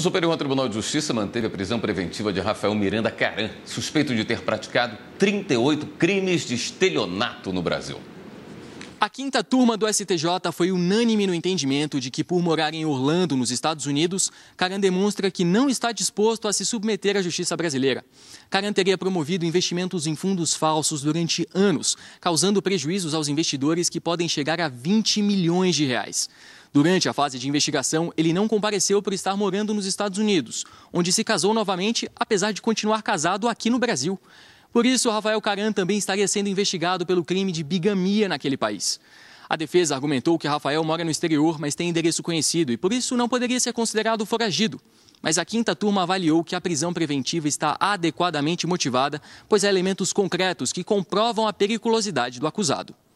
O Superior Tribunal de Justiça manteve a prisão preventiva de Rafael Miranda Caran, suspeito de ter praticado 38 crimes de estelionato no Brasil. A quinta turma do STJ foi unânime no entendimento de que, por morar em Orlando, nos Estados Unidos, Caran demonstra que não está disposto a se submeter à justiça brasileira. Caran teria promovido investimentos em fundos falsos durante anos, causando prejuízos aos investidores que podem chegar a 20 milhões de reais. Durante a fase de investigação, ele não compareceu por estar morando nos Estados Unidos, onde se casou novamente, apesar de continuar casado aqui no Brasil. Por isso, Rafael Caran também estaria sendo investigado pelo crime de bigamia naquele país. A defesa argumentou que Rafael mora no exterior, mas tem endereço conhecido e por isso não poderia ser considerado foragido. Mas a quinta turma avaliou que a prisão preventiva está adequadamente motivada, pois há elementos concretos que comprovam a periculosidade do acusado.